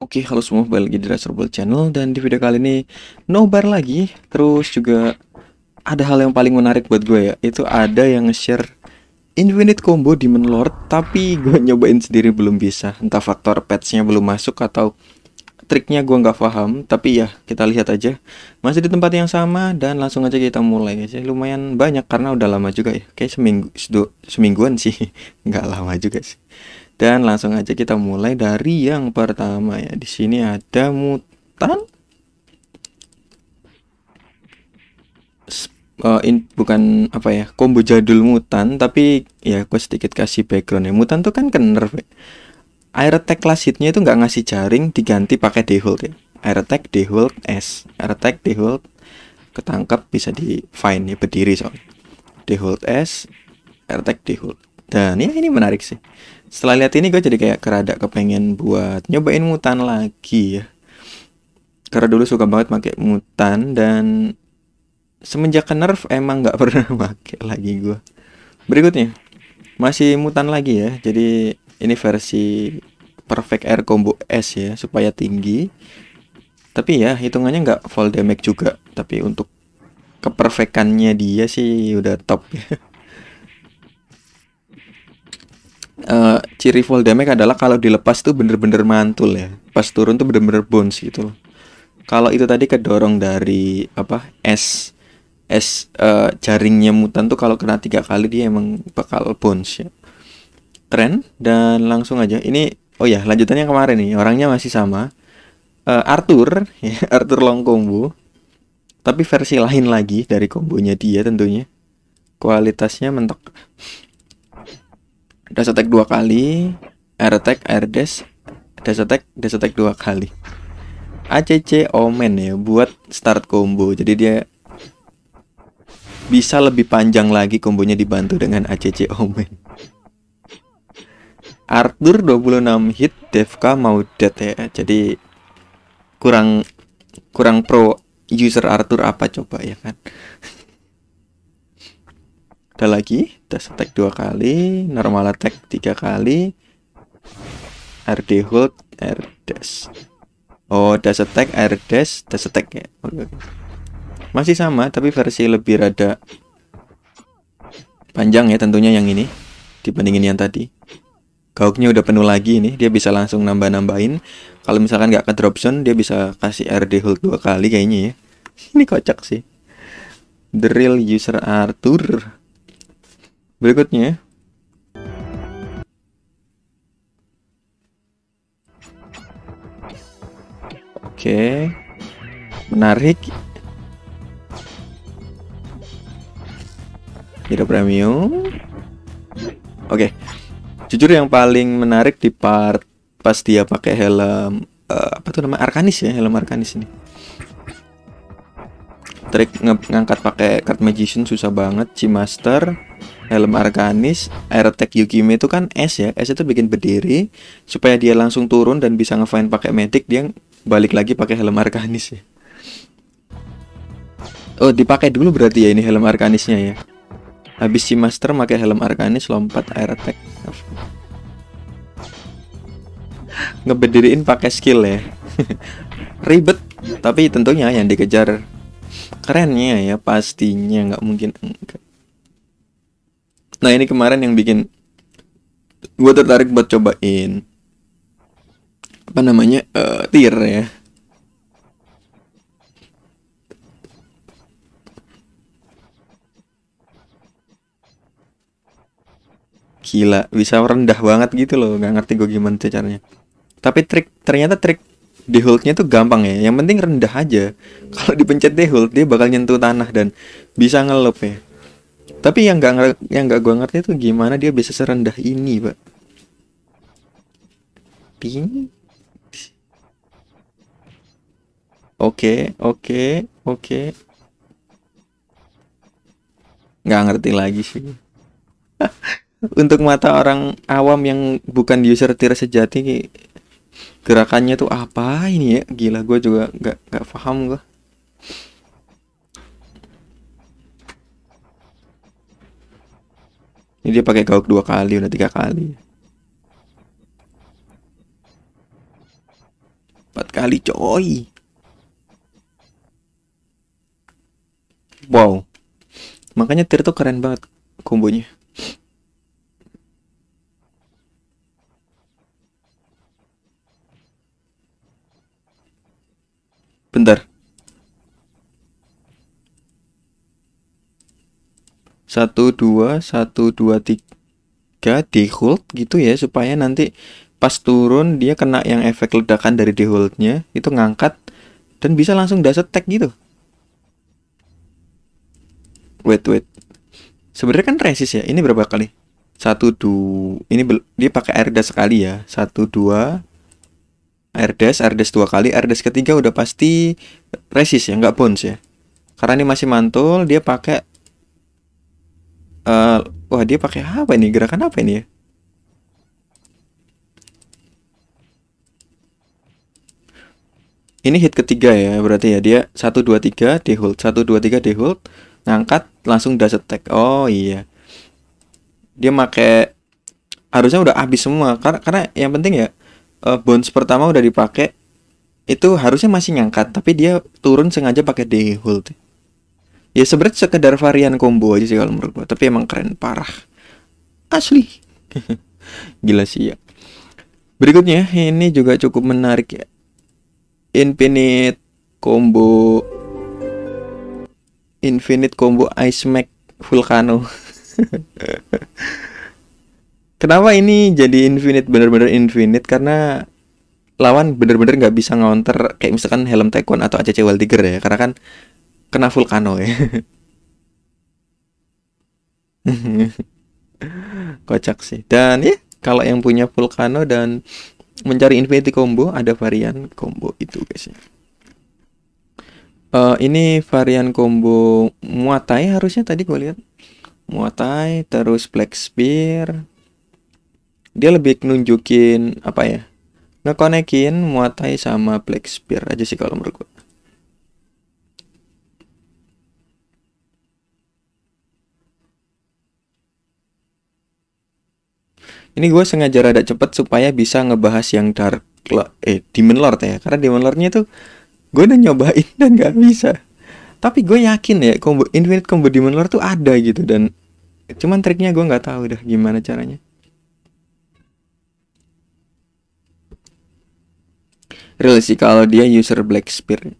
Oke, halo semua, balik lagi di Reservoir Channel dan di video kali ini nobar lagi. Terus juga ada hal yang paling menarik buat gue ya, itu ada yang nge-share Infinite Combo Demon Lord, tapi gue nyobain sendiri belum bisa. Entah faktor patchnya belum masuk atau triknya gue nggak paham tapi ya kita lihat aja masih di tempat yang sama dan langsung aja kita mulai aja lumayan banyak karena udah lama juga ya kayak seminggu semingguan sih nggak lama juga sih dan langsung aja kita mulai dari yang pertama ya di sini ada mutan uh, in, bukan apa ya combo jadul mutan tapi ya gue sedikit kasih background ya mutan tuh kan kener air attack class hitnya itu nggak ngasih jaring diganti pakai dehold ya air attack dehold S air attack dehold ketangkep bisa di find ya berdiri soalnya dehold S air attack dehold dan ya ini menarik sih setelah lihat ini gue jadi kayak kerada kepengen buat nyobain mutan lagi ya karena dulu suka banget pakai mutan dan semenjak ke nerf emang nggak pernah pakai lagi gue berikutnya masih mutan lagi ya jadi ini versi perfect air combo S ya supaya tinggi tapi ya hitungannya nggak full damage juga tapi untuk keperfekannya dia sih udah top ya Uh, ciri full damage adalah kalau dilepas tuh bener-bener mantul ya pas turun tuh bener-bener bones gitu loh kalau itu tadi kedorong dari apa es es uh, jaringnya mutan tuh kalau kena tiga kali dia emang bakal bones ya tren dan langsung aja. Ini oh ya lanjutannya kemarin nih orangnya masih sama uh, Arthur ya, Arthur Long Combo tapi versi lain lagi dari kombonya dia tentunya kualitasnya mentok. Dash attack dua kali, air attack, air dash, dash attack, dash attack dua kali. ACC Omen ya buat start combo. Jadi dia bisa lebih panjang lagi kombonya dibantu dengan ACC Omen. Arthur 26 hit, Devka mau dead ya. Jadi kurang kurang pro user Arthur apa coba ya kan? Ada lagi, tes attack dua kali, normal attack tiga kali, RD hold, R dash. Oh, dash attack, R dash, dash attack ya. Oke, oh, oke. Iya. Masih sama, tapi versi lebih rada panjang ya tentunya yang ini dibandingin yang tadi gauknya udah penuh lagi nih dia bisa langsung nambah-nambahin kalau misalkan nggak ke drop zone dia bisa kasih RD hold dua kali kayaknya ya ini kocak sih the real user Arthur berikutnya oke okay. menarik hidup premium Oke, okay jujur yang paling menarik di part pas dia pakai helm uh, apa tuh nama Arkanis ya helm Arkanis ini trik nge ngangkat pakai card magician susah banget si Master helm Arkanis air attack Yukime itu kan S ya S itu bikin berdiri supaya dia langsung turun dan bisa ngefind pakai medic dia balik lagi pakai helm Arkanis ya Oh dipakai dulu berarti ya ini helm Arkanisnya ya Habis si Master pakai helm Arkanis lompat air attack ngebediriin pakai skill ya ribet tapi tentunya yang dikejar kerennya ya pastinya nggak mungkin enggak nah ini kemarin yang bikin gue tertarik buat cobain apa namanya uh, tir ya gila bisa rendah banget gitu loh nggak ngerti gue gimana caranya tapi trik ternyata trik di holdnya itu gampang ya yang penting rendah aja kalau dipencet di hold dia bakal nyentuh tanah dan bisa ngelup ya tapi yang gak yang gak gua ngerti itu gimana dia bisa serendah ini pak ping Oke, okay, oke, okay, oke. Okay. Nggak ngerti lagi sih. Untuk mata orang awam yang bukan user tier sejati, gerakannya tuh apa ini ya gila gue juga nggak nggak paham gue ini dia pakai gauk dua kali udah tiga kali empat kali coy wow makanya tir tuh keren banget kombonya Bentar. Satu, dua, satu, dua, tiga di hold gitu ya. Supaya nanti pas turun dia kena yang efek ledakan dari di holdnya. Itu ngangkat. Dan bisa langsung dasar tag gitu. Wait, wait. Sebenarnya kan resist ya. Ini berapa kali? satu dua ini dia pakai air das sekali ya satu dua air dash, dua kali, air ketiga udah pasti resist ya, nggak bounce ya. Karena ini masih mantul, dia pakai uh, wah dia pakai apa ini? Gerakan apa ini ya? Ini hit ketiga ya, berarti ya dia satu dua tiga di hold, 1 2 3 di hold, ngangkat langsung dash attack. Oh iya. Dia pakai harusnya udah habis semua karena karena yang penting ya uh, eh, bounce pertama udah dipakai itu harusnya masih nyangkat tapi dia turun sengaja pakai day hold ya sebenernya sekedar varian combo aja sih kalau menurut gua tapi emang keren parah asli gila sih ya berikutnya ini juga cukup menarik ya infinite combo infinite combo ice mac vulcano Kenapa ini jadi infinite bener-bener infinite karena lawan bener-bener nggak bisa ngonter kayak misalkan helm Taekwon atau ACC Wild Tiger ya karena kan kena vulcano ya. Kocak sih. Dan ya kalau yang punya vulcano dan mencari infinity combo ada varian combo itu guys ya. Uh, eh, ini varian combo muatai harusnya tadi gue lihat muatai terus Black Spear dia lebih nunjukin apa ya ngekonekin Muay Thai sama Black Spear aja sih kalau menurut gue ini gue sengaja rada cepet supaya bisa ngebahas yang dark eh Demon Lord ya karena Demon Lordnya tuh gue udah nyobain dan gak bisa tapi gue yakin ya combo Infinite Combo Demon Lord tuh ada gitu dan cuman triknya gue nggak tahu udah gimana caranya real sih kalau dia user Black Spear.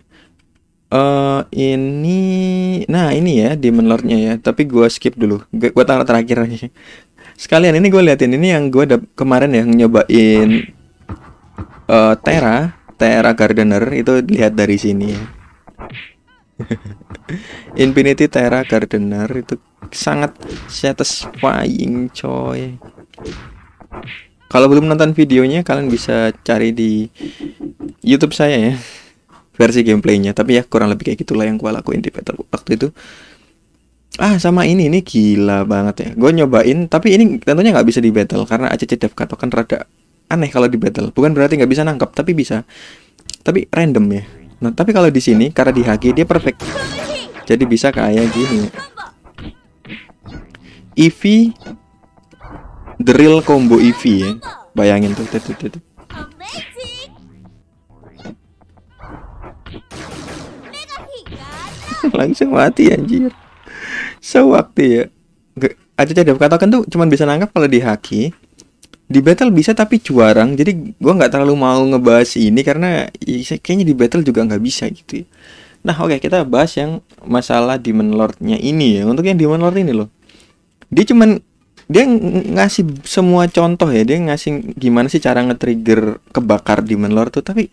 Uh, ini nah ini ya Demon Lordnya ya tapi gua skip dulu Gue gua taruh terakhir aja sekalian ini gue liatin ini yang gue kemarin yang nyobain uh, Terra Terra Gardener itu lihat dari sini ya Infinity Terra Gardener itu sangat satisfying coy kalau belum nonton videonya kalian bisa cari di YouTube saya ya versi gameplaynya tapi ya kurang lebih kayak gitulah yang gue lakuin di battle waktu itu ah sama ini ini gila banget ya gue nyobain tapi ini tentunya nggak bisa di battle karena ACC Dev Kato kan rada aneh kalau di battle bukan berarti nggak bisa nangkap tapi bisa tapi random ya nah tapi kalau di sini karena di HG dia perfect jadi bisa kayak gini ya. drill combo Eevee ya bayangin tuh tuh tuh, tuh. langsung mati anjir sewaktu waktu ya aja Dev katakan tuh cuman bisa nangkap kalau di haki di battle bisa tapi cuarang jadi gue nggak terlalu mau ngebahas ini karena kayaknya di battle juga nggak bisa gitu ya. nah oke okay, kita bahas yang masalah demon lordnya ini ya untuk yang demon lord ini loh dia cuman dia ngasih semua contoh ya dia ngasih gimana sih cara nge-trigger kebakar demon lord tuh tapi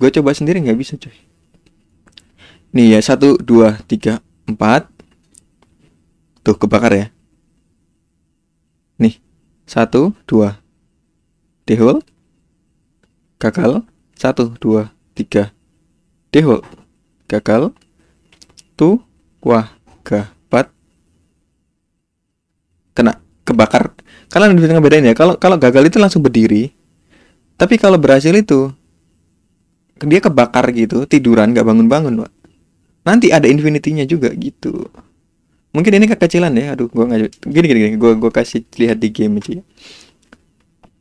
gue coba sendiri nggak bisa coy Nih ya, satu, dua, tiga, empat. Tuh, kebakar ya. Nih, satu, dua. Dehol. Gagal. Satu, dua, tiga. Dehol. Gagal. Tu, wah, gapat. Kena, kebakar. Kalian bisa ngebedain ya, kalau kalau gagal itu langsung berdiri. Tapi kalau berhasil itu, dia kebakar gitu, tiduran, gak bangun-bangun, Pak nanti ada infinitinya juga gitu mungkin ini kekecilan ya aduh gua nggak gini gini, gini. gua gua kasih lihat di game aja ya.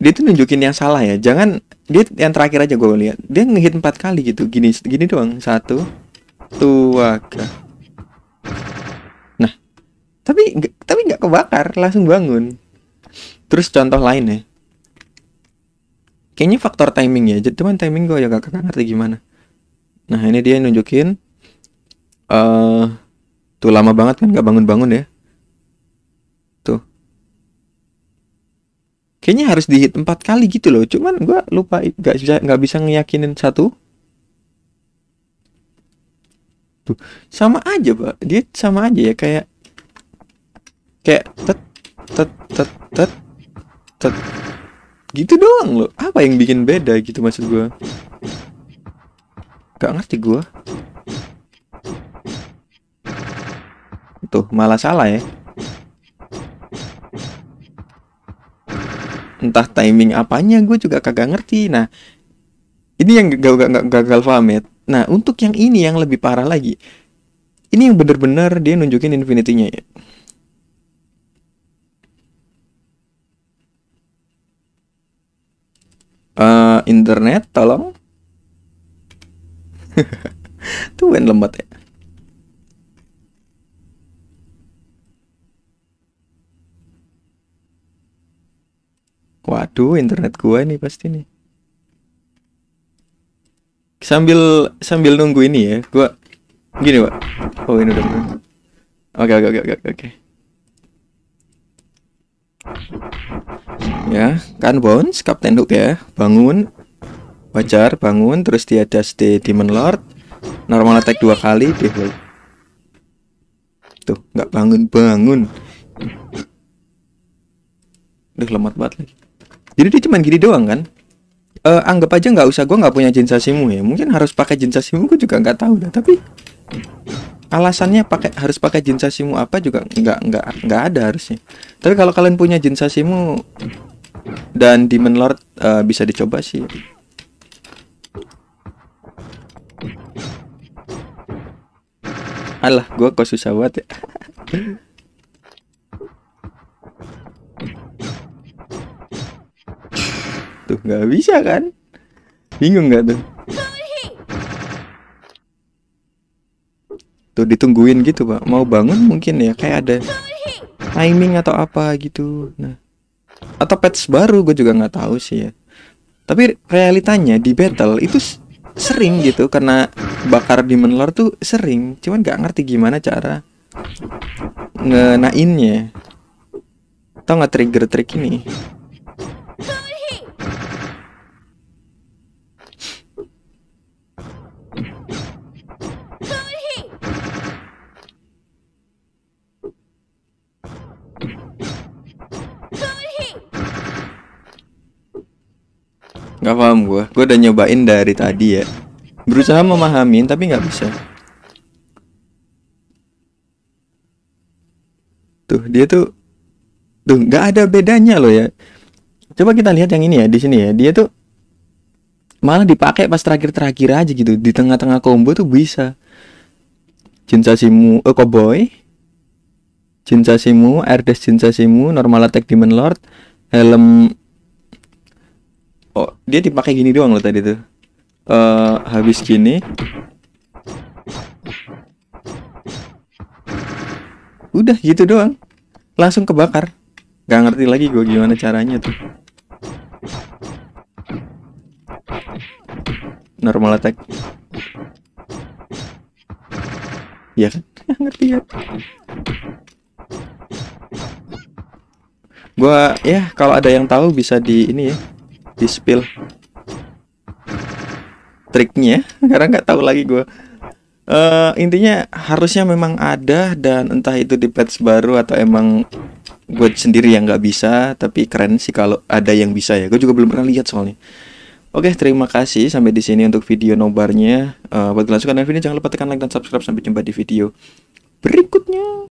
dia tuh nunjukin yang salah ya jangan dia yang terakhir aja gua lihat dia ngehit empat kali gitu gini gini doang satu tua nah tapi tapi nggak kebakar langsung bangun terus contoh lain ya kayaknya faktor timing ya cuman timing gua ya gak, gak ngerti gimana nah ini dia nunjukin uh, tuh lama banget kan nggak bangun-bangun ya tuh kayaknya harus dihit empat kali gitu loh cuman gue lupa nggak bisa nggak bisa ngeyakinin satu tuh sama aja pak dia sama aja ya kayak kayak tet tet tet tet tet gitu doang loh apa yang bikin beda gitu maksud gua? gak ngerti gua? tuh malah salah ya entah timing apanya gue juga kagak ngerti nah ini yang gagal gagal, gagal paham ya nah untuk yang ini yang lebih parah lagi ini yang bener-bener dia nunjukin infinitinya ya uh, internet tolong tuh lembat ya Waduh, internet gua ini pasti nih. Sambil sambil nunggu ini ya, gua gini, Pak. Oh, ini udah. Oke, oke, oke, oke, oke. Ya, kan bones Kapten Hook ya. Bangun. Wajar, bangun. Terus dia ada stay Demon Lord. Normal attack dua kali, di Tuh, nggak bangun-bangun. Udah lemot banget lagi jadi dia cuman gini doang kan uh, anggap aja nggak usah gue nggak punya jinsasimu ya mungkin harus pakai jinsasimu gue juga nggak tahu dah tapi alasannya pakai harus pakai jinsasimu apa juga nggak nggak nggak ada harusnya tapi kalau kalian punya jinsasimu dan demon lord uh, bisa dicoba sih alah gue kok susah banget ya tuh nggak bisa kan bingung nggak tuh tuh ditungguin gitu pak mau bangun mungkin ya kayak ada timing atau apa gitu nah atau patch baru gue juga nggak tahu sih ya tapi realitanya di battle itu sering gitu karena bakar di lord tuh sering cuman nggak ngerti gimana cara ngenainnya tau nggak trigger trik ini Gak paham gue. Gue udah nyobain dari tadi ya. Berusaha memahamin tapi gak bisa. Tuh dia tuh, tuh nggak ada bedanya loh ya. Coba kita lihat yang ini ya di sini ya. Dia tuh malah dipakai pas terakhir-terakhir aja gitu. Di tengah-tengah combo tuh bisa. Jinsasimu, eh cowboy. Jinsasimu, Erdes Jinsasimu, Normal Attack Demon Lord, Helm dia dipakai gini doang loh tadi tuh uh, habis gini udah gitu doang langsung kebakar gak ngerti lagi gue gimana caranya tuh normal attack ya kan ngerti ya gua ya kalau ada yang tahu bisa di ini ya di spill triknya karena nggak tahu lagi gue uh, intinya harusnya memang ada dan entah itu di patch baru atau emang gue sendiri yang nggak bisa tapi keren sih kalau ada yang bisa ya gue juga belum pernah lihat soalnya Oke, terima kasih sampai di sini untuk video nobarnya. Uh, buat kalian suka dengan video jangan lupa tekan like dan subscribe. Sampai jumpa di video berikutnya.